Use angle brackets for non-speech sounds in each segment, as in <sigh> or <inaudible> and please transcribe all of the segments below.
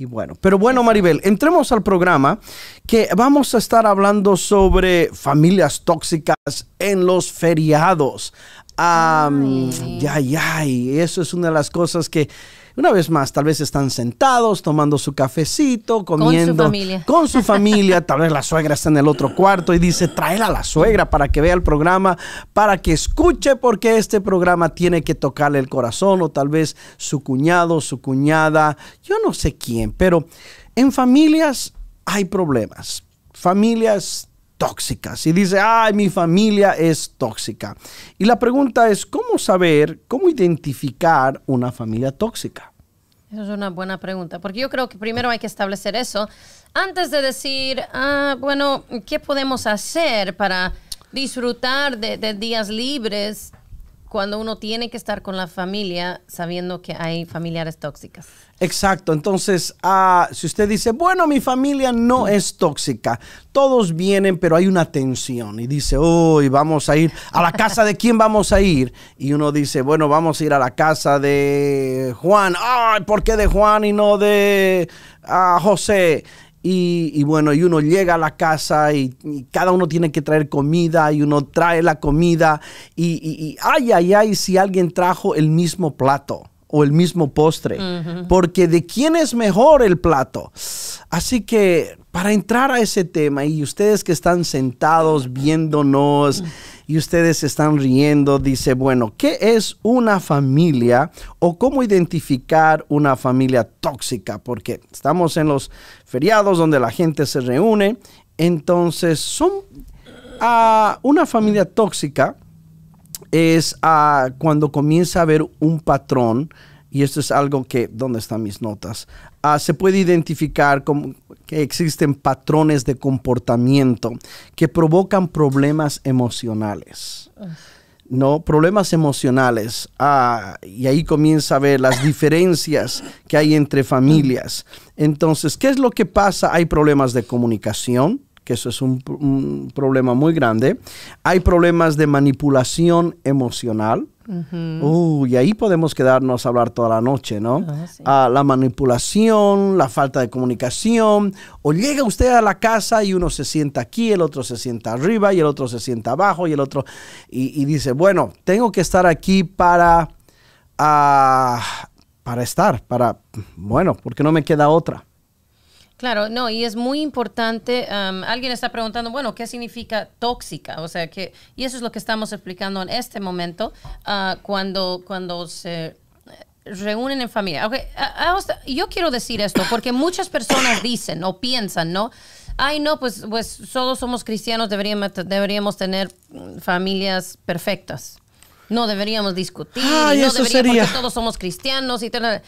Y bueno, pero bueno, Maribel, entremos al programa que vamos a estar hablando sobre familias tóxicas en los feriados. Ya, ya, eso es una de las cosas que una vez más, tal vez están sentados tomando su cafecito, comiendo con su familia, con su <laughs> familia tal vez la suegra está en el otro cuarto y dice, tráela a la suegra para que vea el programa, para que escuche porque este programa tiene que tocarle el corazón o tal vez su cuñado, su cuñada, yo no sé quién, pero en familias hay problemas. Familias tóxicas y dice, ay, mi familia es tóxica. Y la pregunta es, ¿cómo saber, cómo identificar una familia tóxica? Esa es una buena pregunta, porque yo creo que primero hay que establecer eso antes de decir, ah, bueno, ¿qué podemos hacer para disfrutar de, de días libres cuando uno tiene que estar con la familia sabiendo que hay familiares tóxicas? Exacto, entonces ah, si usted dice, bueno, mi familia no mm. es tóxica, todos vienen, pero hay una tensión y dice, hoy vamos a ir a la casa de quién vamos a ir. Y uno dice, bueno, vamos a ir a la casa de Juan, ay, ¿por qué de Juan y no de ah, José? Y, bueno, y uno llega a la casa y, cada uno tiene que traer comida y uno trae la comida y, y, ay, ay, ay, si alguien trajo el mismo plato o el mismo postre, porque de quién es mejor el plato. Así que para entrar a ese tema y ustedes que están sentados viéndonos y ustedes están riendo, dice, bueno, ¿qué es una familia o cómo identificar una familia tóxica? Porque estamos en los feriados donde la gente se reúne, entonces son a ah, una familia tóxica es ah, cuando comienza a haber un patrón, y esto es algo que, ¿dónde están mis notas? Ah, se puede identificar que existen patrones de comportamiento que provocan problemas emocionales. ¿no? Problemas emocionales. Ah, y ahí comienza a ver las diferencias que hay entre familias. Entonces, ¿qué es lo que pasa? Hay problemas de comunicación, que eso es un, problema muy grande. Hay problemas de manipulación emocional. y ahí podemos quedarnos a hablar toda la noche, ¿no? Ah, ah, la manipulación, la falta de comunicación, o llega usted a la casa y uno se sienta aquí, el otro se sienta arriba y el otro se sienta abajo y el otro, y, dice, bueno, tengo que estar aquí para, ah, para estar, para, bueno, porque no me queda otra. Claro, no, y es muy importante. alguien está preguntando, bueno, ¿qué significa tóxica? O sea, que, y eso es lo que estamos explicando en este momento ah, cuando, cuando se reúnen en familia. yo quiero decir esto porque muchas personas dicen o piensan, ¿no? Ay, no, pues, pues todos somos cristianos, deberíamos, deberíamos tener familias perfectas. No deberíamos discutir, no deberíamos, porque todos somos cristianos y tal.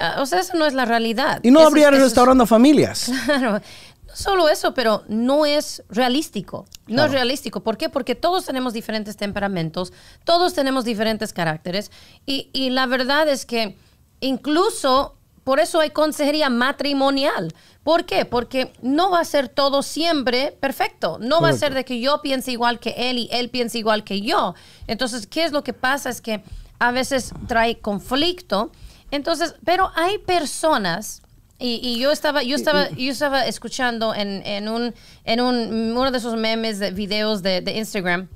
Ah, o sea, eso no es la realidad. Y no habría restaurando familias. <laughs> Claro. No solo eso, pero no es realístico. No es realístico. ¿Por qué? Porque todos tenemos diferentes temperamentos, todos tenemos diferentes caracteres. Y, la verdad es que incluso por eso hay consejería matrimonial. ¿Por qué? Porque no va a ser todo siempre perfecto. No va a ser de que yo piense igual que él y él piense igual que yo. Entonces, ¿qué es lo que pasa? Es que a veces trae conflicto entonces, pero hay personas y, yo estaba, yo estaba, yo estaba escuchando en, un, en un, uno de esos memes, de videos de, Instagram,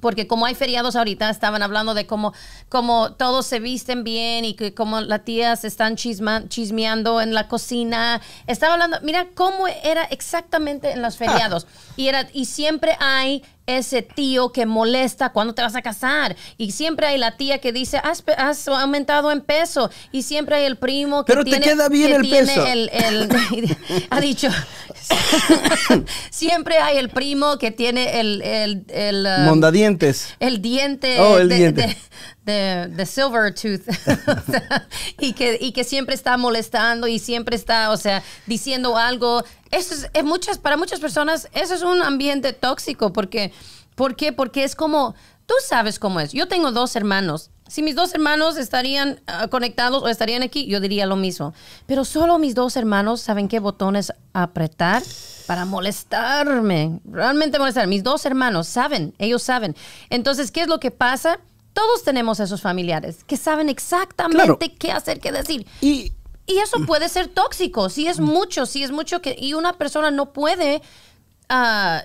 porque como hay feriados ahorita, estaban hablando de cómo, cómo todos se visten bien y que como las tías están chismeando en la cocina. Estaba hablando, mira cómo era exactamente en los ah. feriados. Y, era, y siempre hay ese tío que molesta cuando te vas a casar. Y siempre hay la tía que dice, has, aumentado en peso. Y siempre hay el primo que Pero tiene, te queda bien el peso. <laughs> ha dicho, <laughs> siempre hay el primo que tiene el... el, el um, Mondadientes. El diente. Oh, el diente. silver tooth <laughs> y, que, y que siempre está molestando y siempre está, o sea, diciendo algo eso es, muchas, para muchas personas eso es un ambiente tóxico porque, ¿por qué? Porque es como, tú sabes cómo es. Yo tengo dos hermanos. Si mis dos hermanos estarían ah, conectados o estarían aquí, yo diría lo mismo. Pero solo mis dos hermanos saben qué botones apretar para molestarme, realmente molestar. Mis dos hermanos saben, ellos saben. Entonces, ¿qué es lo que pasa? Todos tenemos esos familiares que saben exactamente qué hacer, qué decir. Y y eso puede ser tóxico, si es mucho, si es mucho que y una persona no puede ah,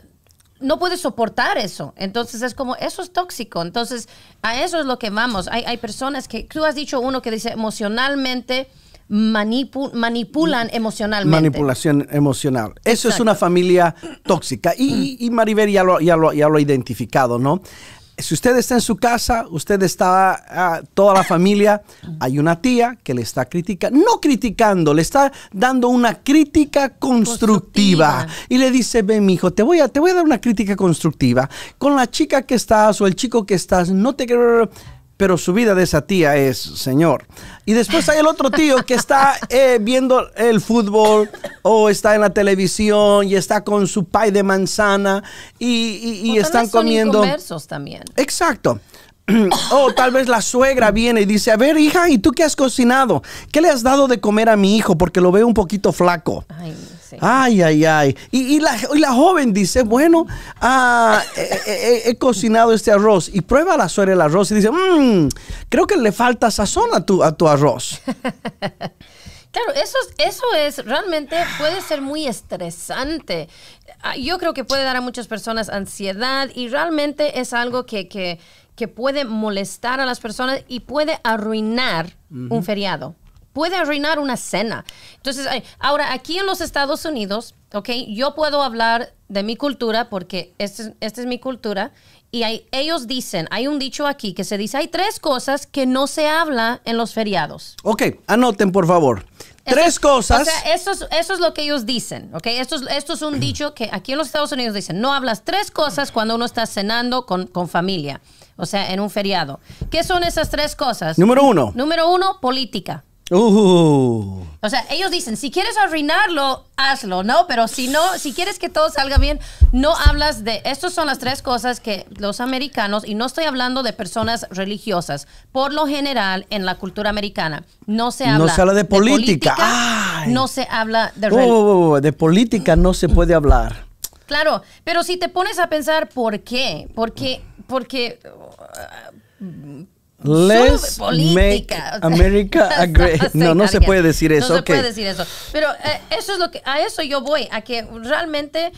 no puede soportar eso. Entonces es como, eso es tóxico. Entonces, a eso es lo que vamos. Hay, hay personas que, tú has dicho uno que dice emocionalmente, manipulan emocionalmente. Manipulación emocional. Eso es una familia tóxica. Y, y Maribel ya ya, lo, ya lo ha identificado, ¿no? si usted está en su casa, usted está, ah, toda la familia, hay una tía que le está criticando, no criticando, le está dando una crítica constructiva. Y le dice, ven, mijo, te voy, a, te voy a dar una crítica constructiva. Con la chica que estás o el chico que estás, no te pero su vida de esa tía es Señor. Y después hay el otro tío que está eh, viendo el fútbol o está en la televisión y está con su pay de manzana y, están comiendo. también. Exacto. <clears throat> o tal vez la suegra viene y dice, a ver hija, ¿y tú qué has cocinado? ¿Qué le has dado de comer a mi hijo? Porque lo veo un poquito flaco. Ay. Ay, ay, ay. Y, la, joven dice, bueno, ah, eh, eh, eh, he, cocinado este arroz y prueba la suerte del arroz y dice, mmm, creo que le falta sazón a tu, arroz. <laughs> Claro, eso, eso es realmente puede ser muy estresante. Ah, yo creo que puede dar a muchas personas ansiedad y realmente es algo que, puede molestar a las personas y puede arruinar un feriado puede arruinar una cena. Entonces, ahora aquí en los Estados Unidos, ¿ok? Yo puedo hablar de mi cultura porque este esta es, mi cultura y ellos dicen, hay un dicho aquí que se dice, hay tres cosas que no se habla en los feriados. Ok, anoten por favor. tres cosas. O sea, eso es, lo que ellos dicen, ¿ok? Esto es, un dicho que aquí en los Estados Unidos dicen, no hablas tres cosas cuando uno está cenando con familia, o sea, en un feriado. ¿Qué son esas tres cosas? Número uno. Número uno, política. Uh. O sea, ellos dicen, si quieres arruinarlo, hazlo, ¿no? Pero si no, si quieres que todo salga bien, no hablas de... Estas son las tres cosas que los americanos, y no estoy hablando de personas religiosas, por lo general en la cultura americana, no se habla... No se habla de política. no se habla de... Oh, de política no se puede hablar. Claro, pero si te pones a pensar por qué, porque, porque America <laughs> No, no se puede decir eso. No puede decir eso. Pero eh, eso es lo que a eso yo voy, a que realmente eh,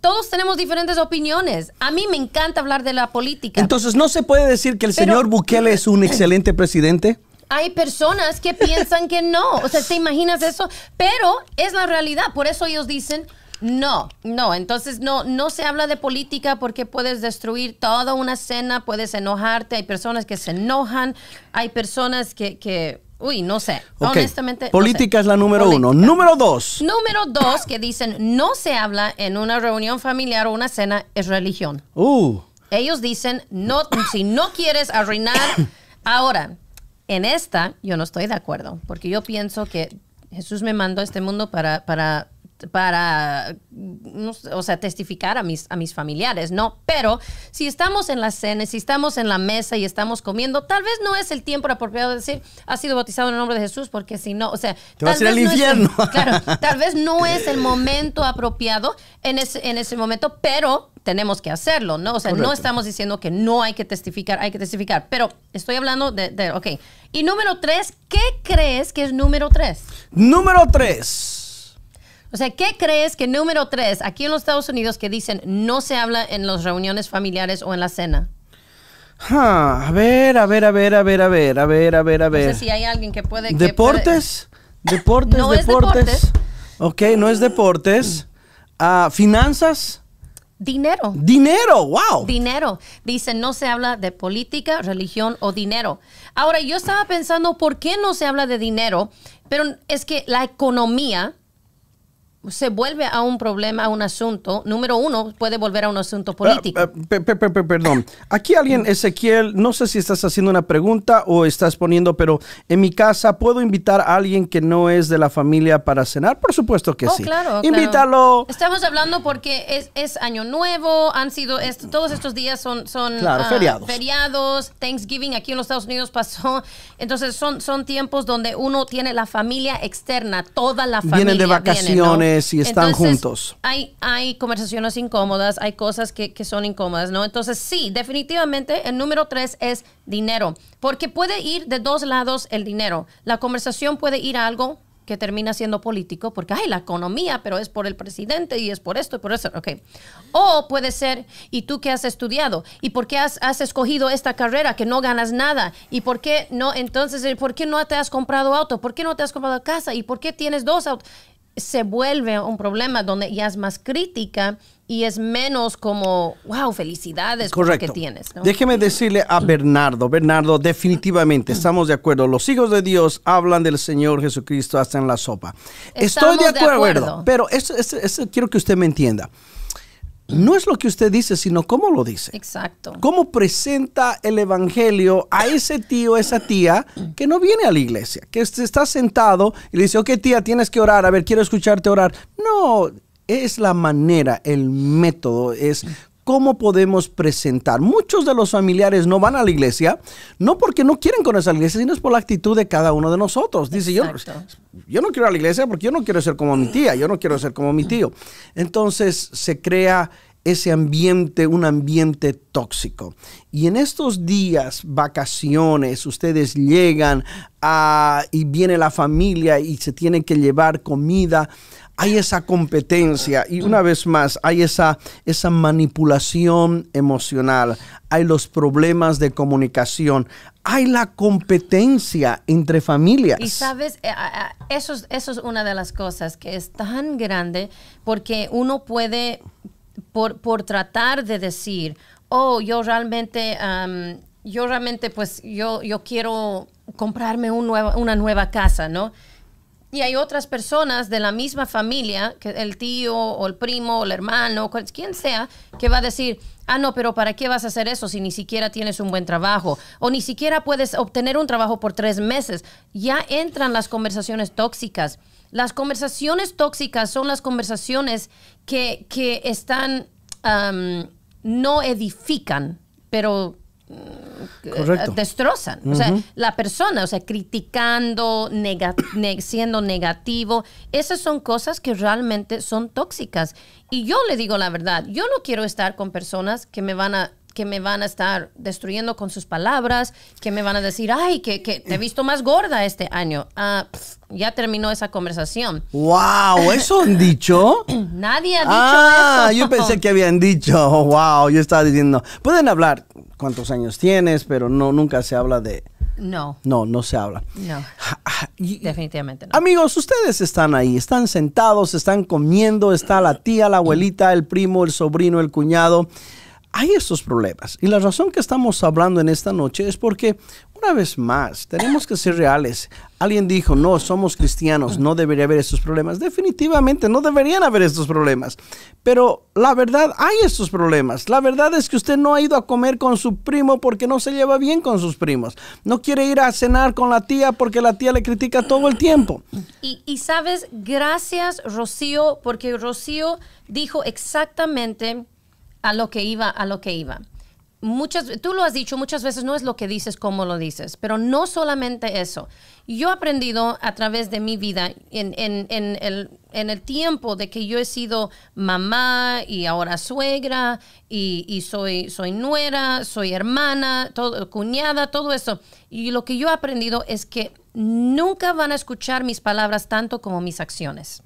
todos tenemos diferentes opiniones. A mí me encanta hablar de la política. Entonces, ¿no se puede decir que el señor Bukele es un <clears throat> excelente presidente? Hay personas que piensan que no. O sea, ¿te imaginas eso? Pero es la realidad. Por eso ellos dicen, no, no, entonces no, no se habla de política porque puedes destruir toda una cena, puedes enojarte, hay personas que se enojan, hay personas que, uy, no sé, honestamente. Política es la número uno. Número dos. Número dos que dicen no se habla en una reunión familiar o una cena es religión. Uh. Ellos dicen, no, si no quieres arruinar, <coughs> ahora, en esta yo no estoy de acuerdo, porque yo pienso que Jesús me mandó a este mundo para, para para, o sea, testificar a mis, a mis familiares, ¿no? Pero si estamos en la cena, si estamos en la mesa y estamos comiendo, tal vez no es el tiempo apropiado de decir, ha sido bautizado en el nombre de Jesús, porque si no, o sea, tal vez no infierno. <laughs> claro, tal vez no es el <laughs> momento apropiado en ese, en ese momento, pero tenemos que hacerlo, ¿no? O sea, no estamos diciendo que no hay que testificar, hay que testificar, pero estoy hablando de, de ok. Y número tres, ¿qué crees que es número tres? Número tres o sea, ¿qué crees que número tres aquí en los Estados Unidos que dicen no se habla en las reuniones familiares o en la cena? Ah, a ver, a ver, a ver, a ver, a ver, a ver, a ver, a ver. No sé si hay alguien que puede. Deportes, deportes, deportes. Es deportes. Ok, no es deportes. Ah, Finanzas. Dinero. Dinero, wow. Dinero. Dicen, no se habla de política, religión o dinero. Ahora, yo estaba pensando, ¿por qué no se habla de dinero? Pero es que la economía se vuelve a un problema, a un asunto. Número uno, puede volver a un asunto ah, político. Ah, perdón. Aquí alguien, Ezequiel, no sé si estás haciendo una pregunta o estás poniendo, pero en mi casa, ¿puedo invitar a alguien que no es de la familia para cenar? Por supuesto que oh, sí. Claro, Invítalo. Estamos hablando porque es, es, año nuevo, han sido, todos estos días son, son ah, feriados. Thanksgiving aquí en los Estados Unidos pasó. Entonces son, son tiempos donde uno tiene la familia externa, toda la familia. Vienen de vacaciones si están juntos. Hay, hay conversaciones incómodas, hay cosas que, son incómodas, ¿no? Entonces, sí, definitivamente el número tres es dinero, porque puede ir de dos lados el dinero. La conversación puede ir a algo que termina siendo político, porque hay la economía, pero es por el presidente y es por esto y por eso, ok. O puede ser, ¿y tú qué has estudiado? ¿Y por qué has, has, escogido esta carrera que no ganas nada? ¿Y por qué no, entonces, por qué no te has comprado auto? ¿Por qué no te has comprado casa? ¿Y por qué tienes dos autos? se vuelve un problema donde ya es más crítica y es menos como, wow, felicidades lo que tienes. Déjeme decirle a Bernardo, Bernardo, definitivamente estamos de acuerdo. Los hijos de Dios hablan del Señor Jesucristo hasta en la sopa. Estoy de acuerdo, pero eso, quiero que usted me entienda no es lo que usted dice, sino cómo lo dice. Exacto. Cómo presenta el evangelio a ese tío, esa tía que no viene a la iglesia, que está sentado y le dice, ok, tía, tienes que orar, a ver, quiero escucharte orar. No, es la manera, el método, es cómo podemos presentar. Muchos de los familiares no van a la iglesia, no porque no quieren conocer a la iglesia, sino es por la actitud de cada uno de nosotros. Dice, yo, yo no quiero ir a la iglesia porque yo no quiero ser como mi tía, yo no quiero ser como mi tío. Entonces se crea ese ambiente, un ambiente tóxico. Y en estos días, vacaciones, ustedes llegan ah, y viene la familia y se tienen que llevar comida hay esa competencia y una vez más hay esa, esa manipulación emocional, hay los problemas de comunicación, hay la competencia entre familias. Y sabes, eh, eso es, eso es una de las cosas que es tan grande porque uno puede, por, tratar de decir, oh, yo realmente... yo realmente pues yo, yo quiero comprarme una nueva casa, ¿no? Y hay otras personas de la misma familia, que el tío o el primo o el hermano, quien sea, que va a decir, ah, no, pero ¿para qué vas a hacer eso si ni siquiera tienes un buen trabajo? O ni siquiera puedes obtener un trabajo por tres meses. Ya entran las conversaciones tóxicas. Las conversaciones tóxicas son las conversaciones que, que están, no edifican, pero Mm, destrozan. O sea, la persona, o sea, criticando, siendo negativo, esas son cosas que realmente son tóxicas. Y yo le digo la verdad, yo no quiero estar con personas que me van a que me van a estar destruyendo con sus palabras, que me van a decir, ay, que, te he visto más gorda este año. Ah, ya terminó esa conversación. ¡Wow! ¿Eso han <coughs> dicho? Nadie ha dicho ah, eso. Ah, yo pensé que habían dicho. ¡Wow! Yo estaba diciendo, pueden hablar cuántos años tienes, pero no, nunca se habla de... No. No, no se habla. No. Ah, ah, Definitivamente no. Amigos, ustedes están ahí, están sentados, están comiendo, está la tía, la abuelita, el primo, el sobrino, el cuñado. Hay estos problemas. Y la razón que estamos hablando en esta noche es porque, una vez más, tenemos que ser reales. Alguien dijo, no, somos cristianos, no debería haber estos problemas. Definitivamente, no deberían haber estos problemas. Pero la verdad, hay estos problemas. La verdad es que usted no ha ido a comer con su primo porque no se lleva bien con sus primos. No quiere ir a cenar con la tía porque la tía le critica todo el tiempo. Y, y sabes, gracias Rocío, porque Rocío dijo exactamente a lo que iba, a lo que iba muchas, tú lo has dicho muchas veces, no es lo que dices, como lo dices, pero no solamente eso. Yo he aprendido a través de mi vida, en, el, tiempo de que yo he sido mamá y ahora suegra y, soy, soy nuera, soy hermana, todo, cuñada, todo eso. Y lo que yo he aprendido es que nunca van a escuchar mis palabras tanto como mis acciones.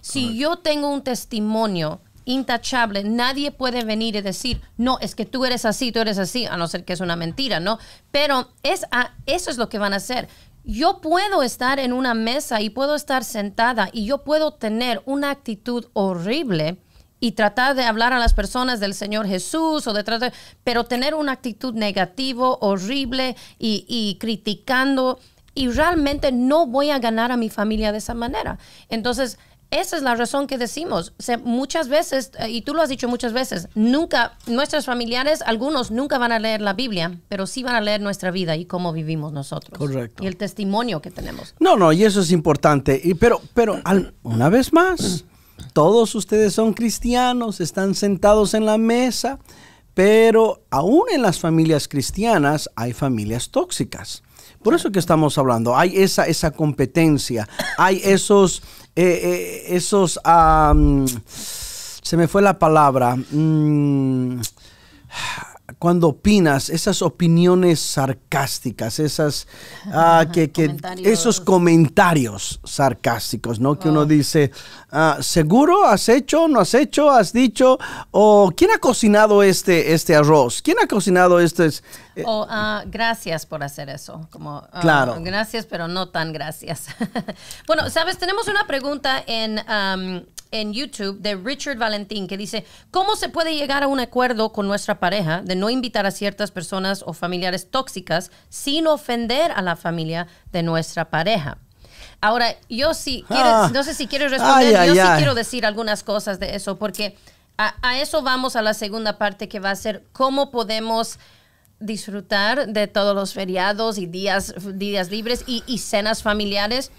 Si yo tengo un testimonio intachable. Nadie puede venir y decir, no, es que tú eres así, tú eres así, a no ser que es una mentira, ¿no? Pero es a, eso es lo que van a hacer. Yo puedo estar en una mesa y puedo estar sentada y yo puedo tener una actitud horrible y tratar de hablar a las personas del Señor Jesús o de tratar, pero tener una actitud negativa, horrible y criticando y realmente no voy a ganar a mi familia de esa manera. Entonces, esa es la razón que decimos. muchas veces, eh, y tú lo has dicho muchas veces, nunca, nuestros familiares, algunos nunca van a leer la Biblia, pero sí van a leer nuestra vida y cómo vivimos nosotros. Correcto. Y el testimonio que tenemos. No, no, y eso es importante. Y, pero, pero una vez más, todos ustedes son cristianos, están sentados en la mesa, pero aún en las familias cristianas hay familias tóxicas. Por eso que estamos hablando, hay esa, esa competencia, hay esos eh, eh, esos... se me fue la palabra. mmm cuando opinas, esas opiniones sarcásticas, esas, ah, que, esos comentarios sarcásticos, ¿no? Que uno oh. dice, ah, ¿seguro has hecho, no has hecho, has dicho? ¿O quién ha cocinado este, este arroz? ¿Quién ha cocinado este? Eh, o ah, gracias por hacer eso. Como, claro. Gracias, pero no tan gracias. <laughs> bueno, sabes, tenemos una pregunta en en YouTube de Richard Valentín que dice, ¿cómo se puede llegar a un acuerdo con nuestra pareja de no invitar a ciertas personas o familiares tóxicas sin ofender a la familia de nuestra pareja? Ahora, yo sí, ah. no sé si quieres responder, yo sí quiero decir algunas cosas de eso, porque a, eso vamos a la segunda parte que va a ser cómo podemos disfrutar de todos los feriados y días, días libres y cenas familiares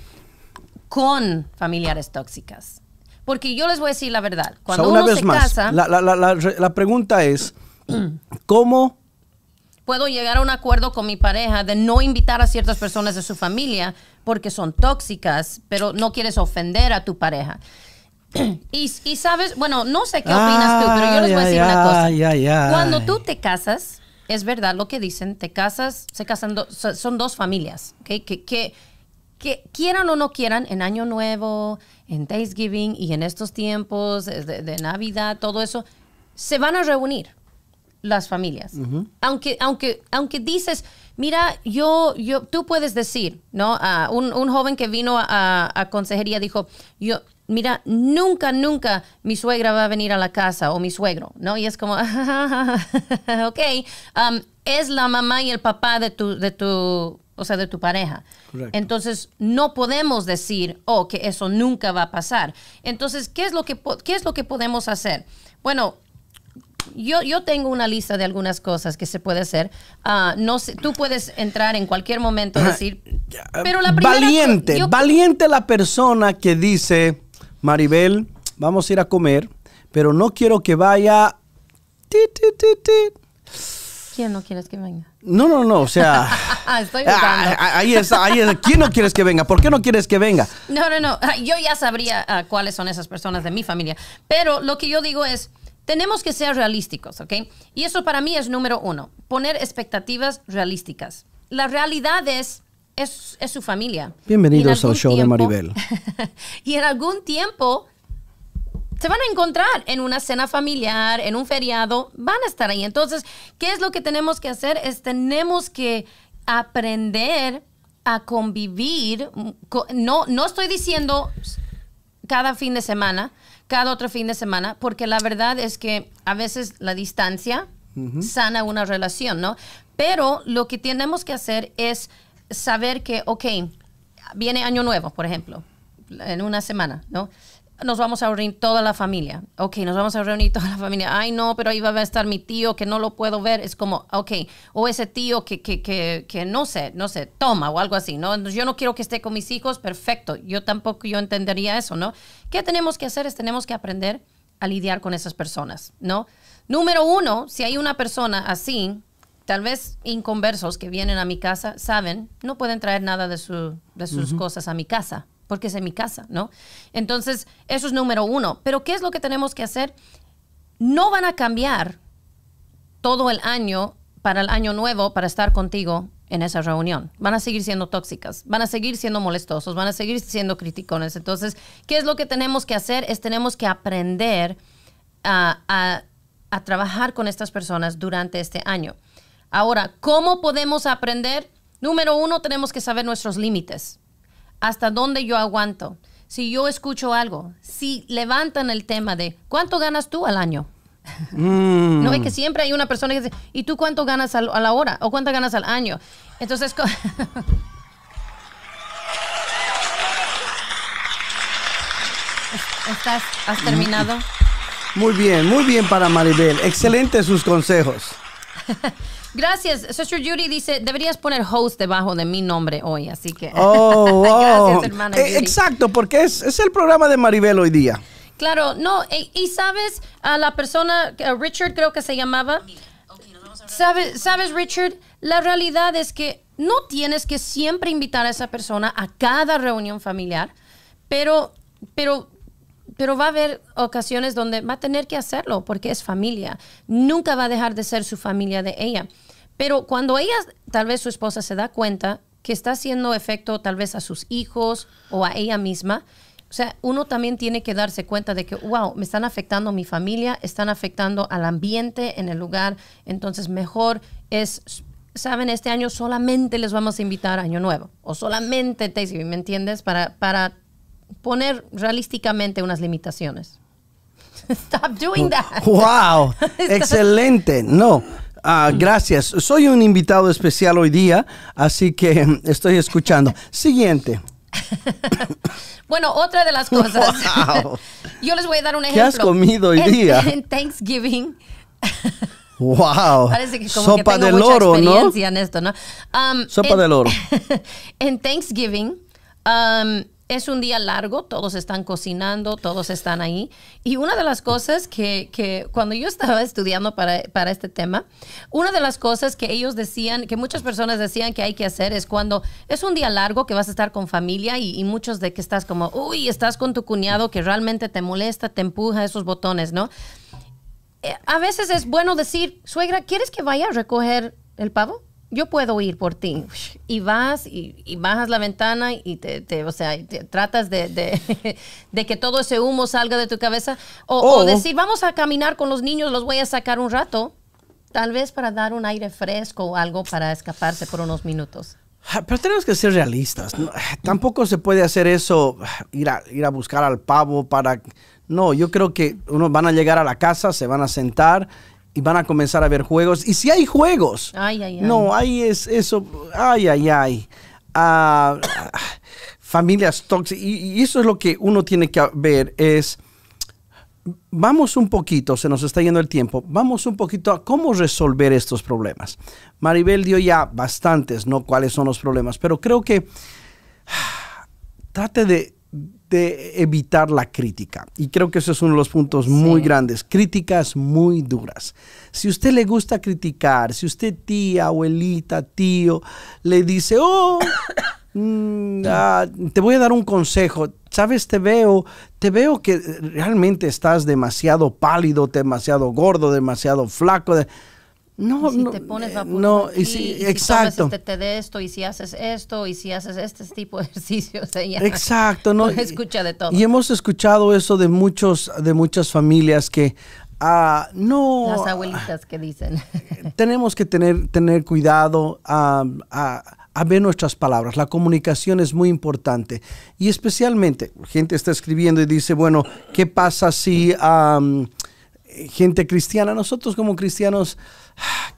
con familiares tóxicas. Porque yo les voy a decir la verdad. Cuando una uno vez se más, casa. La, la, la, la pregunta es: <clears throat> ¿cómo puedo llegar a un acuerdo con mi pareja de no invitar a ciertas personas de su familia porque son tóxicas, pero no quieres ofender a tu pareja. <clears throat> Y, sabes, bueno, no sé qué opinas tú, pero yo les voy a decir una cosa. Cuando tú te casas, es verdad lo que dicen, te casas, se casan, son dos familias, ¿ok? que que quieran o no quieran, en Año Nuevo, en Thanksgiving y en estos tiempos de, Navidad, todo eso, se van a reunir las familias. aunque, aunque, aunque dices, mira, yo, yo, tú puedes decir, ¿no? a un, joven que vino a, consejería dijo, yo, mira, nunca, nunca mi suegra va a venir a la casa o mi suegro, ¿no? Y es como, <laughs> ok, um, es la mamá y el papá de tu, de tu o sea, de tu pareja. Entonces, no podemos decir, oh, que eso nunca va a pasar. Entonces, ¿qué es lo que, qué es lo que podemos hacer? Bueno, yo, yo tengo una lista de algunas cosas que se puede hacer. Ah, no tú puedes entrar en cualquier momento y decir, ah, Valiente, valiente la persona que dice, Maribel, vamos a ir a comer, pero no quiero que vaya... ¿Quién no quieres que venga? No, no, no, o sea. <laughs> Ah, estoy ah, jugando. Ah, ahí está, ahí está. ¿Quién no quieres que venga? ¿Por qué no quieres que venga? No, no, no. Yo ya sabría cuáles son esas personas de mi familia. Pero lo que yo digo es. Tenemos que ser realísticos, ¿ok? Y eso para mí es número uno, poner expectativas realísticas. La realidad es, es, su familia. Bienvenidos al show de Maribel. <laughs> y en algún tiempo se van a encontrar en una cena familiar, en un feriado, van a estar ahí. Entonces, ¿qué es lo que tenemos que hacer? Es tenemos que aprender a convivir. Mm, no, no estoy diciendo cada fin de semana, cada otro fin de semana, porque la verdad es que a veces la distancia sana una relación, ¿no? Pero lo que tenemos que hacer es saber que, ok, viene año nuevo, por ejemplo, en una semana, ¿no? nos vamos a reunir toda la familia. Ok, nos vamos a reunir toda la familia. Ay, no, pero ahí va a estar mi tío que no lo puedo ver. Es como, ok, o ese tío que, que, que, que no sé, no sé, toma o algo así, ¿no? Yo no quiero que esté con mis hijos, perfecto. Yo tampoco, yo entendería eso, ¿no? ¿Qué tenemos que hacer? Es tenemos que aprender a lidiar con esas personas, ¿no? Número uno, si hay una persona así, tal vez inconversos que vienen a mi casa, saben, no pueden traer nada de, su, de sus cosas a mi casa porque es en mi casa, ¿no? Entonces, eso es número uno. Pero ¿qué es lo que tenemos que hacer? No van a cambiar todo el año para el año nuevo para estar contigo en esa reunión. Van a seguir siendo tóxicas, van a seguir siendo molestosos, van a seguir siendo criticones. Entonces, ¿qué es lo que tenemos que hacer? Es tenemos que aprender a, a trabajar con estas personas durante este año. Ahora, ¿cómo podemos aprender? Número uno, tenemos que saber nuestros límites hasta dónde yo aguanto. Si yo escucho algo, si levantan el tema de cuánto ganas tú al año. Mm. No ve que siempre hay una persona que dice, ¿y tú cuánto ganas a la hora? ¿O cuánto ganas al año? Entonces... <laughs> ¿Has terminado? Muy bien, muy bien para Maribel. Excelentes sus consejos. <laughs> Gracias. Sister Judy dice, deberías poner host debajo de mi nombre hoy, así que... Oh, <laughs> Gracias, eh, exacto, porque es, el programa de Maribel hoy día. Claro, no, eh, y, sabes, a la persona, Richard creo que se llamaba, ¿Sabes, ¿Sabes, Richard? La realidad es que no tienes que siempre invitar a esa persona a cada reunión familiar, pero, pero pero va a haber ocasiones donde va a tener que hacerlo porque es familia. Nunca va a dejar de ser su familia de ella. Pero cuando ella, tal vez su esposa se da cuenta que está haciendo efecto tal vez a sus hijos o a ella misma, o sea, uno también tiene que darse cuenta de que, wow, me están afectando a mi familia, están afectando al ambiente en el lugar, entonces mejor es, saben, este año solamente les vamos a invitar a Año Nuevo o solamente si ¿me entiendes? Para, para poner realísticamente unas limitaciones. <laughs> Stop doing that. Wow, <laughs> excelente. No, ah, gracias. Soy un invitado especial hoy día, así que estoy escuchando. Siguiente. <coughs> bueno, otra de las cosas. <laughs> Wow. Yo les voy a dar un ejemplo. ¿Qué has comido hoy día? En Thanksgiving. Wow. Parece que como Sopa de experiencia ¿no? En esto, ¿no? Um, Sopa de del oro. en Thanksgiving, um, es un día largo, todos están cocinando, todos están ahí. Y una de las cosas que, cuando yo estaba estudiando para, este tema, una de las cosas que ellos decían, que muchas personas decían que hay que hacer es cuando es un día largo que vas a estar con familia y, muchos de que estás como, uy, estás con tu cuñado que realmente te molesta, te empuja esos botones, ¿no? Eh, a veces es bueno decir, suegra, ¿quieres que vaya a recoger el pavo? yo puedo ir por ti. Y vas y, bajas la ventana y te, o sea, tratas <laughs> de, que todo ese humo salga de tu cabeza. O, o, oh. decir, vamos a caminar con los niños, los voy a sacar un rato. Tal vez para dar un aire fresco o algo para escaparse por unos minutos. Ah, pero tenemos que ser realistas. Tampoco se puede hacer eso, ir a, ir a buscar al pavo para... No, yo creo que unos van a llegar a la casa, se van a sentar y van a comenzar a ver juegos. Y si hay juegos, ay, ay, ay. no, ahí es eso, ay, ay, ay. Ah, familias tóxicas, y, y, eso es lo que uno tiene que ver, es, vamos un poquito, se nos está yendo el tiempo, vamos un poquito a cómo resolver estos problemas. Maribel dio ya bastantes, ¿no? ¿Cuáles son los problemas? Pero creo que <sighs> trate de evitar la crítica. Y creo que eso es uno de los puntos muy grandes. Críticas muy duras. Si usted le gusta criticar, si usted tía, abuelita, tío, le dice, oh, <coughs> mm, ah, te voy a dar un consejo. Sabes, te veo, te veo que realmente estás demasiado pálido, demasiado gordo, demasiado flaco. De no, si te pones no, y si, exacto. de esto, y si haces esto, y si haces este tipo de <laughs> ejercicios. exacto, ¿no? <laughs> Escucha de todo. Y hemos escuchado eso de, muchos, de muchas familias que ah, no. Las abuelitas que dicen. Eh, tenemos que tener, tener cuidado a, a, ver nuestras palabras. La comunicación es muy importante. Y especialmente, gente está escribiendo y dice, bueno, ¿qué pasa si eh, gente cristiana, nosotros como cristianos,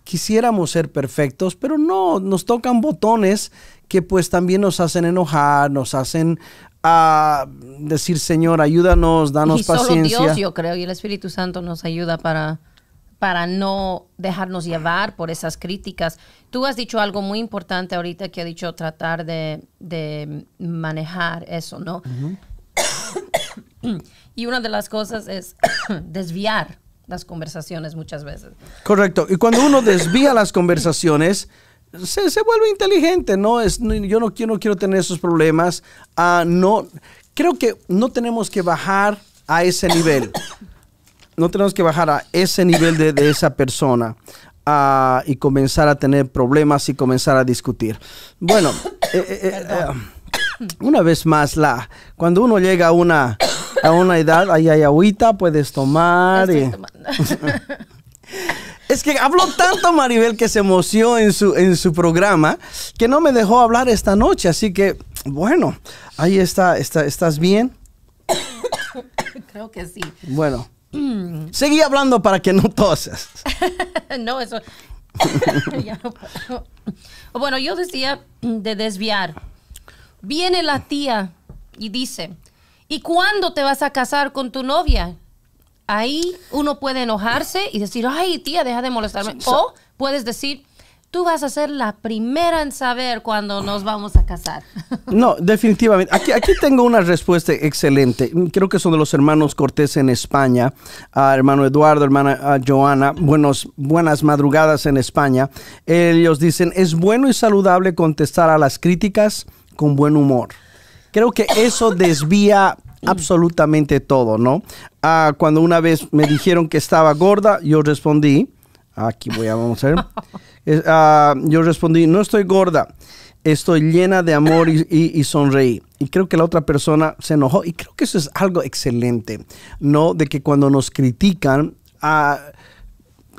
quisiéramos ser perfectos, pero no, nos tocan botones que pues también nos hacen enojar, nos hacen ah, decir, Señor, ayúdanos, danos paciencia. yo creo, y el Espíritu Santo nos ayuda para, para no dejarnos llevar por esas críticas. Tú has dicho algo muy importante ahorita que ha dicho tratar de, manejar eso, ¿no? <coughs> y una de las cosas es <coughs> desviar las conversaciones muchas veces. Correcto. Y cuando uno desvía las conversaciones, se, vuelve inteligente, ¿no? Es, yo, no, quiero quiero tener esos problemas. Ah, no, creo que no tenemos que bajar a ese nivel. No tenemos que bajar a ese nivel de, esa persona ah, y comenzar a tener problemas y comenzar a discutir. Bueno, eh, eh, eh, una vez más, la, cuando uno llega a una a una edad ahí hay agüita, puedes tomar. <laughs> Es que habló tanto Maribel que se emocionó en su, en su programa que no me dejó hablar esta noche. Así que, bueno, ahí está, ¿estás bien? <coughs> Creo que sí. Bueno, mm. seguí hablando para que no toses. <laughs> no, eso. <coughs> Bueno, yo decía de desviar. Viene la tía y dice, ¿Y cuándo te vas a casar con tu novia? Ahí uno puede enojarse y decir, ay, tía, deja de molestarme. O puedes decir, tú vas a ser la primera en saber cuándo nos vamos a casar. <laughs> No, definitivamente. Aquí, aquí tengo una respuesta excelente. Creo que son de los hermanos Cortés en España. hermano Eduardo, hermana Joana, buenos, buenas madrugadas en España. Ellos dicen, es bueno y saludable contestar a las críticas con buen humor. Creo que eso desvía absolutamente todo, ¿no? Ah, cuando una vez me dijeron que estaba gorda, yo respondí, aquí voy a, vamos a ver, ah, yo respondí, no estoy gorda, estoy llena de amor y, sonreí. Y creo que la otra persona se enojó y creo que eso es algo excelente, ¿no? De que cuando nos critican, ah,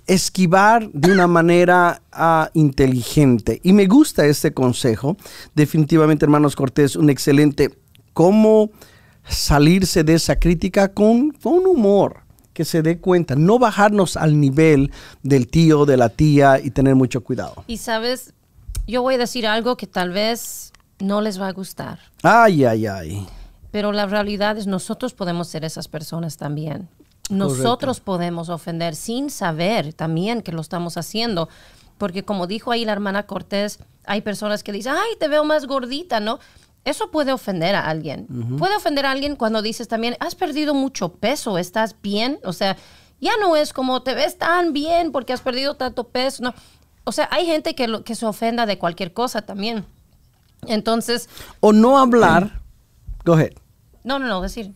esquivar de una manera ah, inteligente. Y me gusta este consejo. Definitivamente, hermanos Cortés, un excelente cómo salirse de esa crítica con, un humor que se dé cuenta, no bajarnos al nivel del tío, de la tía y tener mucho cuidado. Y sabes, yo voy a decir algo que tal vez no les va a gustar. Ay, ay, ay. Pero la realidad es nosotros podemos ser esas personas también nosotros podemos ofender sin saber también que lo estamos haciendo. Porque como dijo ahí la hermana Cortés, hay personas que dicen, ay, te veo más gordita, ¿no? Eso puede ofender a alguien. Puede ofender a alguien cuando dices también, has perdido mucho peso, estás bien. O sea, ya no es como te ves tan bien porque has perdido tanto peso. No. O sea, hay gente que, que se ofenda de cualquier cosa también. Entonces. O no hablar. go ahead. No, no, no, decir.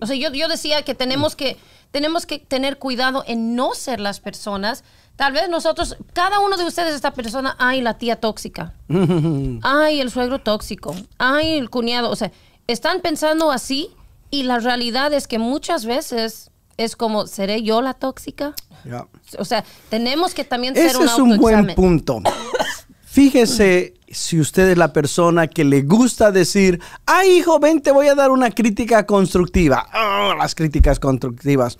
O sea, yo, yo decía que tenemos que tenemos que tener cuidado en no ser las personas. Tal vez nosotros, cada uno de ustedes, esta persona, hay la tía tóxica, <laughs> ay, el suegro tóxico, ay, el cuñado, o sea, están pensando así y la realidad es que muchas veces es como, ¿seré yo la tóxica? O sea, tenemos que también ser un es un buen punto. <coughs> Fíjese si usted es la persona que le gusta decir, ay hijo, ven, te voy a dar una crítica constructiva. Oh, las críticas constructivas.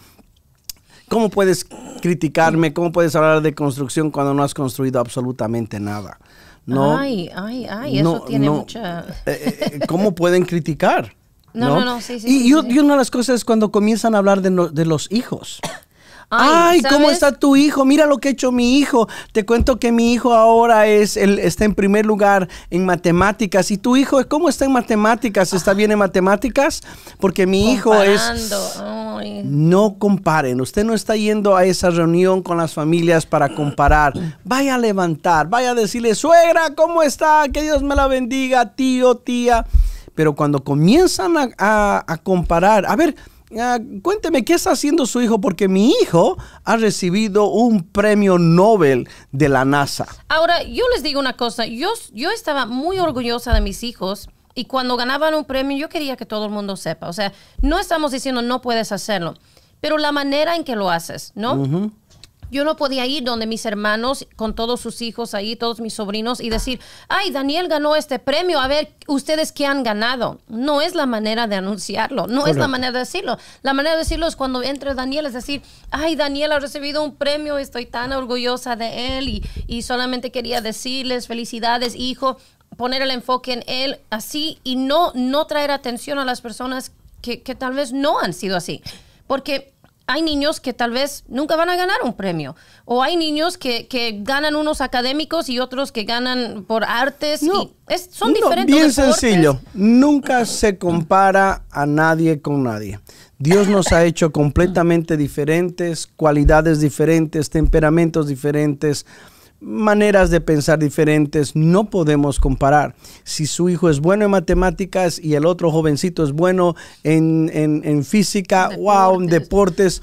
¿Cómo puedes criticarme? ¿Cómo puedes hablar de construcción cuando no has construido absolutamente nada? No, ay, ay, ay, eso tiene mucha... Eh, eh, eh, ¿Cómo pueden criticar? <laughs> No, no, no, sí, sí. Y una de las cosas es cuando comienzan a hablar de, de los hijos. Ay, ¿cómo está tu hijo? Mira lo que ha hecho mi hijo. Te cuento que mi hijo ahora es el, está en primer lugar en matemáticas. ¿Y tu hijo cómo está en matemáticas? ¿Está bien en matemáticas? Porque mi hijo es... No comparen. Usted no está yendo a esa reunión con las familias para comparar. Vaya a levantar, vaya a decirle, suegra, ¿cómo está? Que Dios me la bendiga, tío, tía. Pero cuando comienzan a comparar, a ver, Ah, cuénteme, ¿qué está haciendo su hijo? Porque mi hijo ha recibido un premio Nobel de la NASA. Ahora, yo les digo una cosa, yo, yo estaba muy orgullosa de mis hijos y cuando ganaban un premio yo quería que todo el mundo sepa. O sea, no estamos diciendo no puedes hacerlo, pero la manera en que lo haces, ¿no? Yo no podía ir donde mis hermanos, con todos sus hijos ahí, todos mis sobrinos, y decir, ay, Daniel ganó este premio, a ver, ustedes qué han ganado. No es la manera de anunciarlo, no es la manera de decirlo. La manera de decirlo es cuando entre Daniel, es decir, ay, Daniel ha recibido un premio, estoy tan orgullosa de él y, solamente quería decirles felicidades, hijo poner el enfoque en él así y no, no traer atención a las personas que, que, tal vez no han sido así. Porque hay niños que tal vez nunca van a ganar un premio. O hay niños que, que ganan unos académicos y otros que ganan por artes. y es, son diferentes. Bien sencillo, nunca se compara a nadie con nadie. Dios nos ha hecho completamente diferentes, cualidades diferentes, temperamentos diferentes, maneras de pensar diferentes, no podemos comparar. Si su hijo es bueno en matemáticas y el otro jovencito es bueno en, física, wow, en deportes,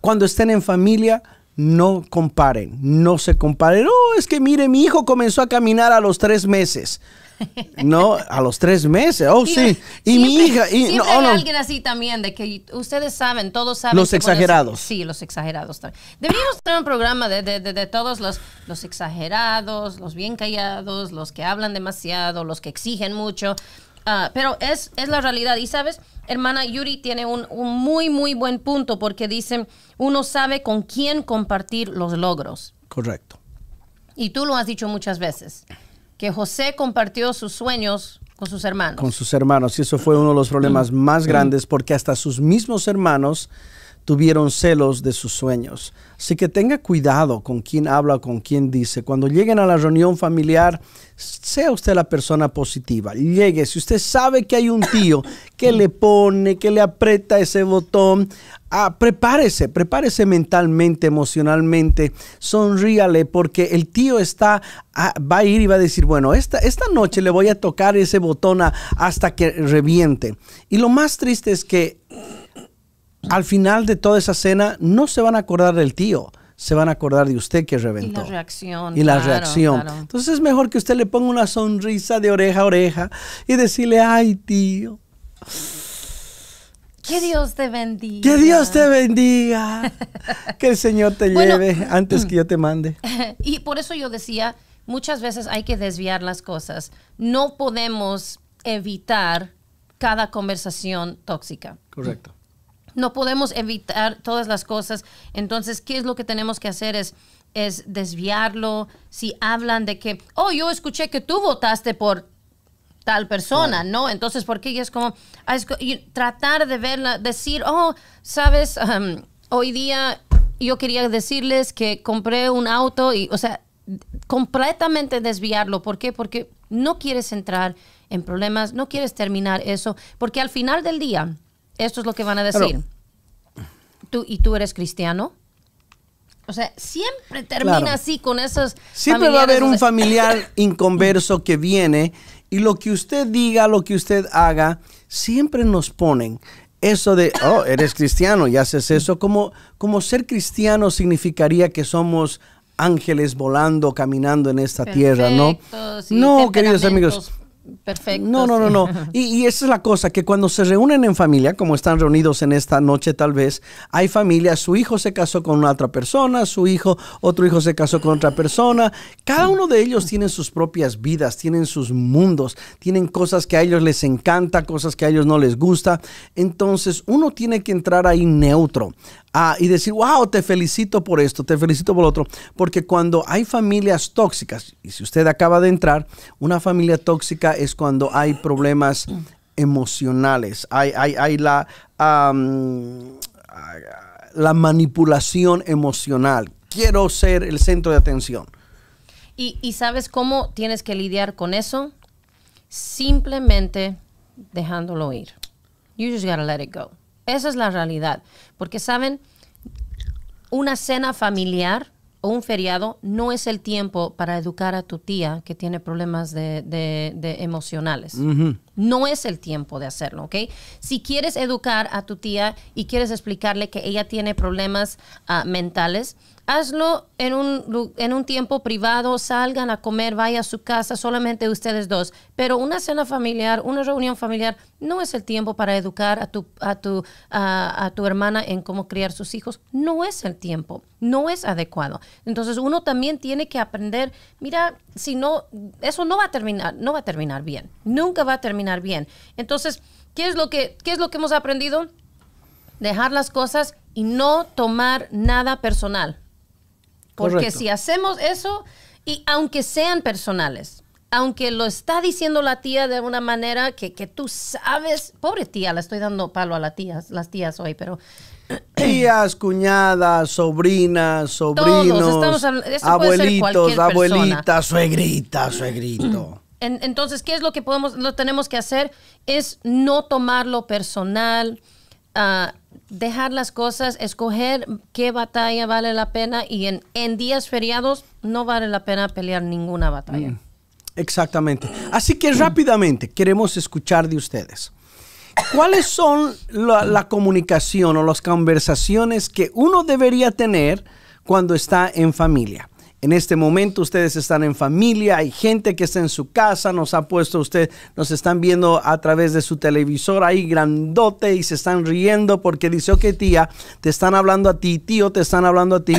cuando estén en familia, no comparen, no se comparen. Oh, es que mire, mi hijo comenzó a caminar a los tres meses. <laughs> No, a los tres meses. Oh, sí. Y mi hija. Y, oh, no, alguien así también, de que ustedes saben, todos saben. Los exagerados. sí, los exagerados también. Deberíamos tener un programa de, de, de, todos los, exagerados, los bien callados, los que hablan demasiado, los que exigen mucho. Ah, pero es, es la realidad. Y sabes, hermana Yuri tiene un, un, muy, muy buen punto porque dicen, uno sabe con quién compartir los logros. Correcto. Y tú lo has dicho muchas veces que José compartió sus sueños con sus hermanos. Con sus hermanos, y eso fue uno de los problemas mm. más mm. grandes porque hasta sus mismos hermanos tuvieron celos de sus sueños. Así que tenga cuidado con quién habla, con quién dice. Cuando lleguen a la reunión familiar, sea usted la persona positiva. Llegue, si usted sabe que hay un tío que le pone, que le aprieta ese botón, ah, prepárese, prepárese mentalmente, emocionalmente, sonríale, porque el tío está, ah, va a ir y va a decir, bueno, esta, esta noche le voy a tocar ese botón hasta que reviente. Y lo más triste es que al final de toda esa cena no se van a acordar del tío, se van a acordar de usted que reventó. Y la reacción. Y la reacción. Entonces es mejor que usted le ponga una sonrisa de oreja a oreja y decirle, ay tío. Que Dios te bendiga. Que Dios te bendiga. <laughs> que el Señor te lleve antes que yo te mande. <laughs> Y por eso yo decía, muchas veces hay que desviar las cosas. No podemos evitar cada conversación tóxica. Correcto. No podemos evitar todas las cosas. Entonces, ¿qué es lo que tenemos que hacer? Es, es desviarlo. Si hablan de que, oh, yo escuché que tú votaste por tal persona, ¿no? Entonces, ¿por qué? es como ah, tratar de verla, decir, oh, sabes, hoy día yo quería decirles que compré un auto y, o sea, completamente desviarlo. ¿Por qué? Porque no quieres entrar en problemas, no quieres terminar eso, porque al final del día, esto es lo que van a decir. tú, ¿Y tú eres cristiano? O sea, siempre termina así con esos. Siempre va a haber un familiar <coughs> inconverso que viene y lo que usted diga, lo que usted haga, siempre nos ponen eso de, oh, eres cristiano y haces eso. Como, como ser cristiano significaría que somos ángeles volando, caminando en esta tierra, ¿no? no, queridos amigos perfecto No, no, no, no. <laughs> Y, esa es la cosa, que cuando se reúnen en familia, como están reunidos en esta noche tal vez, hay familia, su hijo se casó con una otra persona, su hijo, otro hijo se casó con otra persona. Cada uno de ellos tiene sus propias vidas, tienen sus mundos, tienen cosas que a ellos les encanta, cosas que a ellos no les gusta. Entonces uno tiene que entrar ahí neutro. Ah, y decir, wow, te felicito por esto, te felicito por lo otro. Porque cuando hay familias tóxicas, y si usted acaba de entrar, una familia tóxica es cuando hay problemas emocionales, hay, hay, la, la manipulación emocional. Quiero ser el centro de atención. ¿Y, ¿Y sabes cómo tienes que lidiar con eso? Simplemente dejándolo ir. You just gotta let it go. Esa es la realidad. Porque, ¿saben? Una cena familiar o un feriado no es el tiempo para educar a tu tía que tiene problemas de, emocionales. No es el tiempo de hacerlo, ¿ok? Si quieres educar a tu tía y quieres explicarle que ella tiene problemas ah, mentales, Hazlo en un, en un tiempo privado, salgan a comer, vaya a su casa, solamente ustedes dos. Pero una cena familiar, una reunión familiar, no es el tiempo para educar a tu, a tu, a, tu hermana en cómo criar sus hijos. No es el tiempo, no es adecuado. Entonces uno también tiene que aprender, mira, si no, eso no va a terminar, no va a terminar bien. Nunca va a terminar bien. Entonces, ¿qué es lo que, qué es lo que hemos aprendido? Dejar las cosas y no tomar nada personal porque si hacemos eso, y aunque sean personales, aunque lo está diciendo la tía de una manera que, que tú sabes, pobre tía, le estoy dando palo a las tías, las tías hoy, pero <clears throat> tías, cuñadas, sobrinas, sobrinos, abuelitos, abuelitas, suegritas, suegrito. <clears throat> entonces, ¿qué es lo que podemos, lo tenemos que hacer? Es no tomarlo personal, dejar las cosas, escoger qué batalla vale la pena y en, en días feriados no vale la pena pelear ninguna batalla. Mm, exactamente. Así que rápidamente queremos escuchar de ustedes. ¿Cuáles son la, comunicación o las conversaciones que uno debería tener cuando está en familia? En este momento ustedes están en familia, hay gente que está en su casa, nos ha puesto usted, nos están viendo a través de su televisor ahí grandote y se están riendo porque dice, ok tía, te están hablando a ti, tío, te están hablando a ti.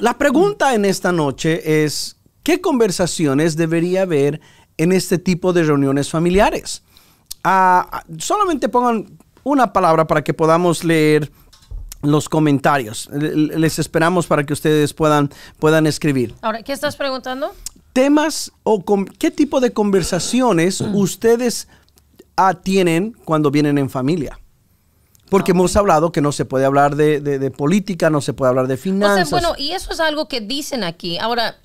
La pregunta en esta noche es, ¿qué conversaciones debería haber en este tipo de reuniones familiares? Ah, solamente pongan una palabra para que podamos leer los comentarios. Les esperamos para que ustedes puedan, puedan escribir. Ahora, ¿qué estás preguntando? Temas o qué tipo de conversaciones mm. ustedes ah, tienen cuando vienen en familia. Porque hemos hablado que no se puede hablar de, política, no se puede hablar de finanzas. bueno, y eso es algo que dicen aquí. Ahora,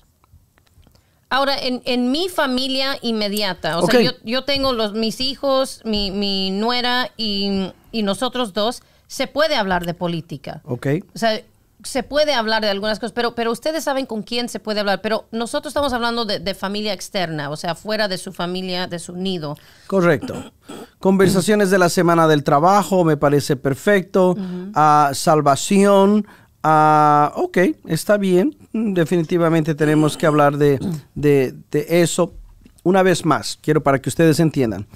Ahora, en, mi familia inmediata, o sea, yo, yo, tengo los, mis hijos, mi, nuera y, y, nosotros dos, se puede hablar de política. Ok. O sea, se puede hablar de algunas cosas, pero, pero ustedes saben con quién se puede hablar. Pero nosotros estamos hablando de, familia externa, o sea, fuera de su familia, de su nido. Correcto. <clears throat> Conversaciones de la semana del trabajo, me parece perfecto. a salvación. ok, está bien. Definitivamente tenemos que hablar de, de eso. Una vez más, quiero para que ustedes entiendan.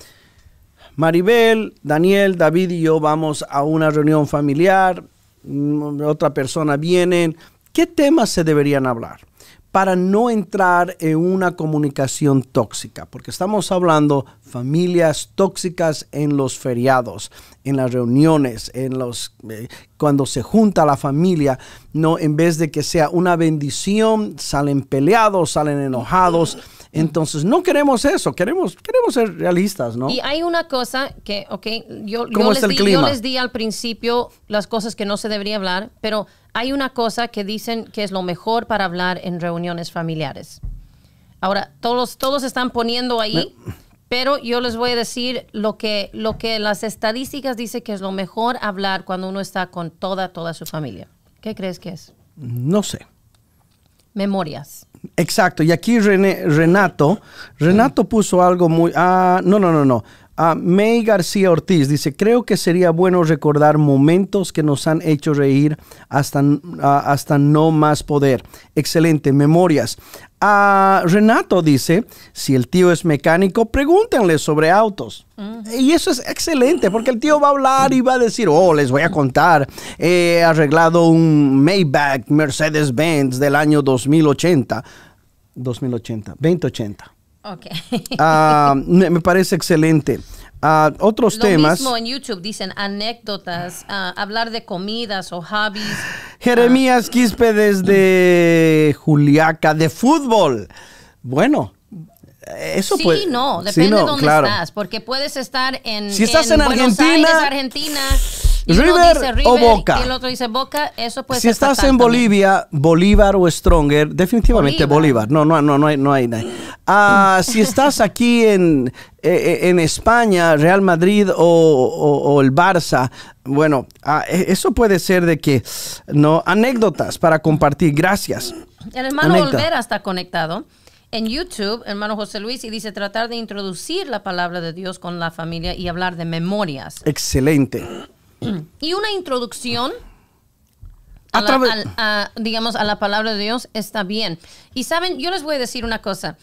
Maribel, Daniel, David y yo vamos a una reunión familiar, mm, otra persona viene, ¿qué temas se deberían hablar? para no entrar en una comunicación tóxica, porque estamos hablando familias tóxicas en los feriados, en las reuniones, en los eh, cuando se junta la familia, no en vez de que sea una bendición, salen peleados, salen enojados entonces, no queremos eso, queremos, queremos ser realistas, ¿no? Y hay una cosa que, ok, yo, yo les, di, al principio las cosas que no se debería hablar, pero hay una cosa que dicen que es lo mejor para hablar en reuniones familiares. Ahora, todos, todos están poniendo ahí, pero yo les voy a decir lo que, lo que las estadísticas dicen que es lo mejor hablar cuando uno está con toda, toda su familia. ¿Qué crees que es? No sé. Memorias. Exacto, y aquí Renato, Renato puso algo muy... Ah, no, no, no, no. A May García Ortiz dice, creo que sería bueno recordar momentos que nos han hecho reír hasta, hasta no más poder. Excelente, memorias. a Renato dice, si el tío es mecánico, pregúntenle sobre autos. Y eso es excelente, porque el tío va a hablar y va a decir, oh, les voy a contar, he arreglado un Maybach Mercedes-Benz del año 2080. 2080, 2080. Ok. Ah, me, parece excelente. Uh, otros Lo temas. Mismo en YouTube dicen anécdotas, ah, hablar de comidas o hobbies. Jeremías Quispe desde Juliaca, de fútbol. Bueno, eso sí, no, depende de dónde estás, porque puedes estar en, si estás en, Argentina, en Argentina River, o Boca. dice Boca, eso Si estás en Bolivia, Bolívar o Stronger, definitivamente Bolívar. No, no, no, no hay, no hay. Ah, <laughs> si estás aquí eh, eh, en, España, Real Madrid o, el Barça, bueno, ah, e, eso puede ser de que, no, anécdotas para compartir. Gracias. El hermano Olvera está conectado en YouTube, hermano José Luis, y dice tratar de introducir la palabra de Dios con la familia y hablar de memorias. Excelente. Y una introducción. A digamos, a la palabra de Dios está bien. Y saben, yo les voy a decir una cosa.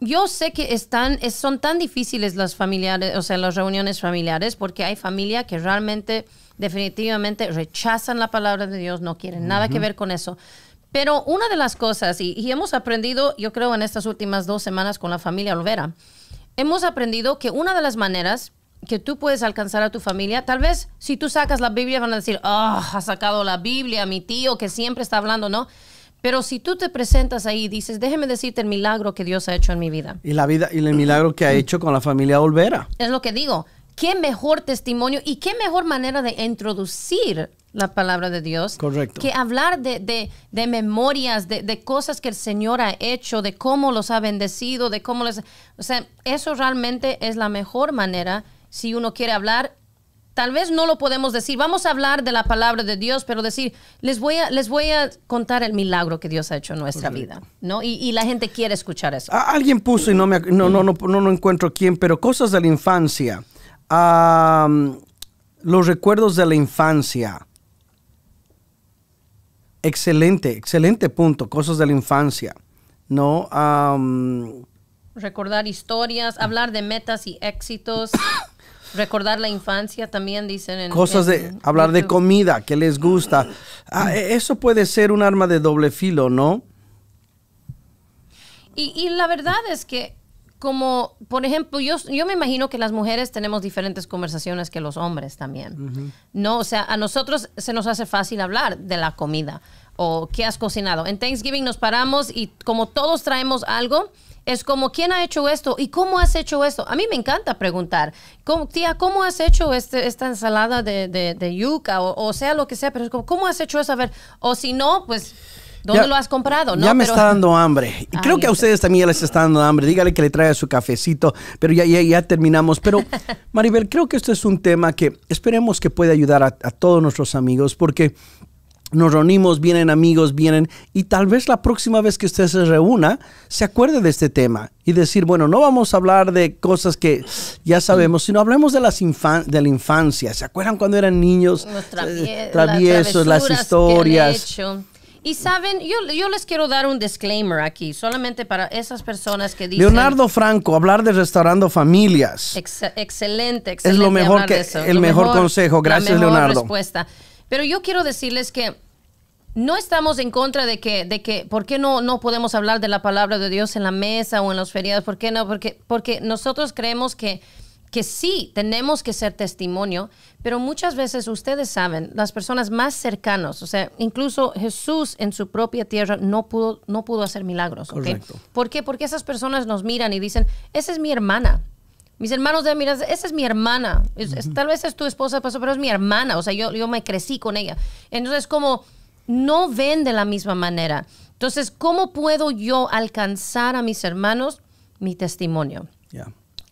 Yo sé que están, son tan difíciles las familiares, o sea, las reuniones familiares, porque hay familia que realmente, definitivamente, rechazan la palabra de Dios, no quieren nada que ver con eso. Pero una de las cosas, y, y, hemos aprendido, yo creo, en estas últimas dos semanas con la familia Olvera, hemos aprendido que una de las maneras que tú puedes alcanzar a tu familia. Tal vez si tú sacas la Biblia van a decir, oh, ha sacado la Biblia, mi tío que siempre está hablando, ¿no? Pero si tú te presentas ahí y dices, déjeme decirte el milagro que Dios ha hecho en mi vida. Y la vida y el milagro que ha hecho con la familia Olvera. Es lo que digo. Qué mejor testimonio y qué mejor manera de introducir la palabra de Dios. Correcto. Que hablar de, memorias, de, de, cosas que el Señor ha hecho, de cómo los ha bendecido, de cómo les... O sea, eso realmente es la mejor manera si uno quiere hablar, tal vez no lo podemos decir, vamos a hablar de la palabra de Dios, pero decir, les voy a, les voy a contar el milagro que Dios ha hecho en nuestra vida, ¿no? Y, la gente quiere escuchar eso. Alguien puso, y no, me, no, no, no, encuentro quién, pero cosas de la infancia, los recuerdos de la infancia. Excelente, excelente punto, cosas de la infancia, ¿no? Recordar historias, hablar de metas y éxitos. <coughs> Recordar la infancia también dicen en cosas de hablar de comida que les gusta. Ah, e-, eso puede ser un arma de doble filo, ¿no? Y, y la verdad es que como, por ejemplo, yo, yo me imagino que las mujeres tenemos diferentes conversaciones que los hombres también. No, o sea, a nosotros se nos hace fácil hablar de la comida o qué has cocinado. En Thanksgiving nos paramos y como todos traemos algo, es como, ¿quién ha hecho esto? ¿Y cómo has hecho esto? A mí me encanta preguntar, tía, ¿cómo has hecho este, esta ensalada de, yuca? O, sea, lo que sea, pero es como, ¿cómo has hecho eso? A ver, o si no, pues... ¿Dónde lo has comprado? ¿no? Ya me está dando hambre. Y <laughs> creo que a ustedes también les está dando hambre. Dígale que le traiga su cafecito, pero ya, ya, terminamos. Pero <laughs> Maribel, creo que esto es un tema que esperemos que pueda ayudar a todos nuestros amigos porque nos reunimos, vienen amigos, vienen, y tal vez la próxima vez que usted se reúna, se acuerde de este tema y decir, bueno, no vamos a hablar de cosas que ya sabemos, sino hablemos de, de la infancia. ¿Se acuerdan cuando eran niños? Los eh, traviesos, las, historias. Y saben, yo, les quiero dar un disclaimer aquí, solamente para esas personas que dicen... Leonardo Franco, hablar de restaurando familias. excelente, excelente. Es lo mejor que, el mejor, consejo. Gracias, Leonardo. Pero yo quiero decirles que no estamos en contra de que, de que ¿por qué no, no podemos hablar de la palabra de Dios en la mesa o en los feriados? ¿Por qué no? Porque, porque nosotros creemos que, que sí, tenemos que ser testimonio, pero muchas veces ustedes saben, las personas más cercanas, o sea, incluso Jesús en su propia tierra no pudo, no pudo hacer milagros. ¿Por qué? Porque esas personas nos miran y dicen, esa es mi hermana, mis hermanos de, mira, esa es mi hermana. tal vez es tu esposa, pero es mi hermana. O sea, yo, me crecí con ella. Entonces, como no ven de la misma manera. Entonces, ¿cómo puedo yo alcanzar a mis hermanos mi testimonio?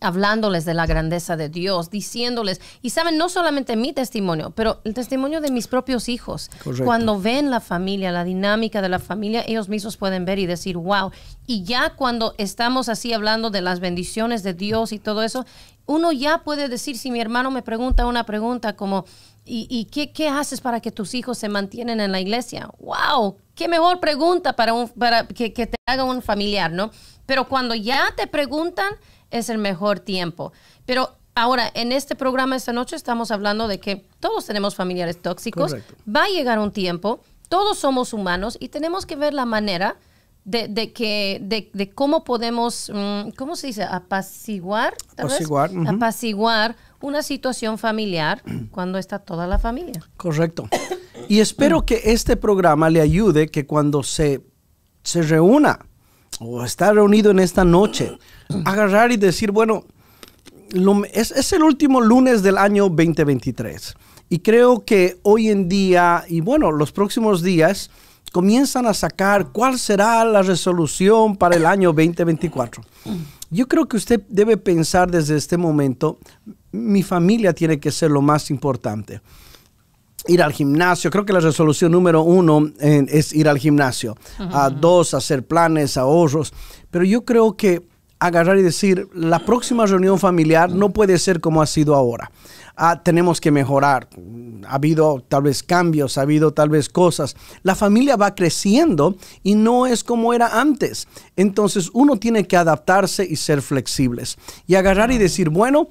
hablándoles de la grandeza de Dios, diciéndoles, y saben, no solamente mi testimonio, pero el testimonio de mis propios hijos. Cuando ven la familia, la dinámica de la familia, ellos mismos pueden ver y decir, wow. Y ya cuando estamos así hablando de las bendiciones de Dios y todo eso, uno ya puede decir, si mi hermano me pregunta una pregunta como, ¿y, qué, haces para que tus hijos se mantienen en la iglesia? ¡Wow! ¿Qué mejor pregunta para, un, para que te haga un familiar, no? Pero cuando ya te preguntan, es el mejor tiempo. Pero ahora, en este programa esta noche estamos hablando de que todos tenemos familiares tóxicos. Va a llegar un tiempo, todos somos humanos y tenemos que ver la manera de, que, de, cómo podemos, mm, ¿cómo se dice? Apaciguar. Apaciguar. Apaciguar una situación familiar <clears throat> cuando está toda la familia. Correcto. Y espero que este programa le ayude que cuando se, se reúna o estar reunido en esta noche, agarrar y decir, bueno, es, es, el último lunes del año 2023. Y creo que hoy en día, y bueno, los próximos días, comienzan a sacar cuál será la resolución para el año 2024. Yo creo que usted debe pensar desde este momento, mi familia tiene que ser lo más importante ir al gimnasio. Creo que la resolución número uno eh, es ir al gimnasio. A dos, hacer planes, ahorros. Pero yo creo que agarrar y decir, la próxima reunión familiar no puede ser como ha sido ahora. Ah, tenemos que mejorar. Ha habido tal vez cambios, ha habido tal vez cosas. La familia va creciendo y no es como era antes. Entonces uno tiene que adaptarse y ser flexibles. Y agarrar y decir, bueno,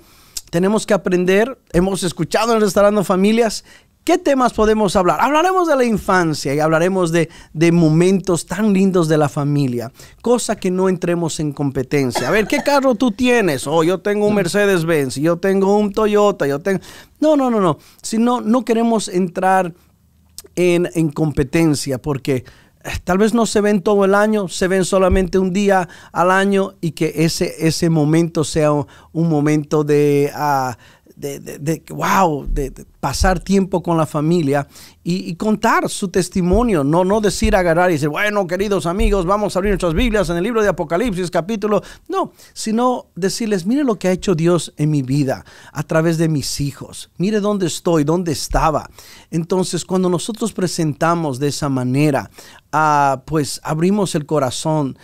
tenemos que aprender. Hemos escuchado en Restaurando Familias ¿Qué temas podemos hablar? Hablaremos de la infancia y hablaremos de, momentos tan lindos de la familia, cosa que no entremos en competencia. A ver, ¿qué carro tú tienes? Oh, yo tengo un Mercedes-Benz, yo tengo un Toyota, yo tengo... No, no, no, no. Si no, no queremos entrar en, competencia porque eh, tal vez no se ven todo el año, se ven solamente un día al año y que ese, ese momento sea un, momento de, ah, de, wow, de, pasar tiempo con la familia y, contar su testimonio, no, no decir agarrar y decir, bueno, queridos amigos, vamos a abrir nuestras Biblias en el libro de Apocalipsis, capítulo, no, sino decirles, mire lo que ha hecho Dios en mi vida a través de mis hijos, mire dónde estoy, dónde estaba. Entonces, cuando nosotros presentamos de esa manera pues abrimos el corazón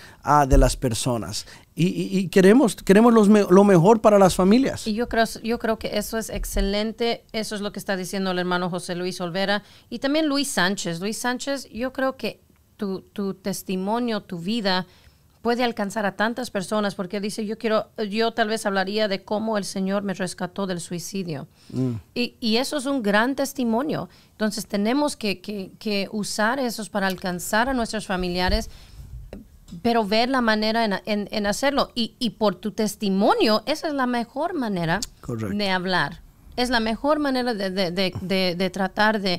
de las personas. Y, queremos, queremos lo mejor para las familias. Y yo creo, yo creo que eso es excelente. Eso es lo que está diciendo el hermano José Luis Olvera y también Luis Sánchez. Luis Sánchez, yo creo que tu, tu testimonio, tu vida, puede alcanzar a tantas personas, porque dice, yo quiero, yo tal vez hablaría de cómo el Señor me rescató del suicidio. Mm. Y, eso es un gran testimonio. Entonces tenemos que, usar esos para alcanzar a nuestros familiares, pero ver la manera en, hacerlo. Y, por tu testimonio, esa es la mejor manera de hablar. Es la mejor manera de, de, de, de tratar de,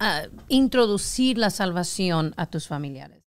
ah, introducir la salvación a tus familiares.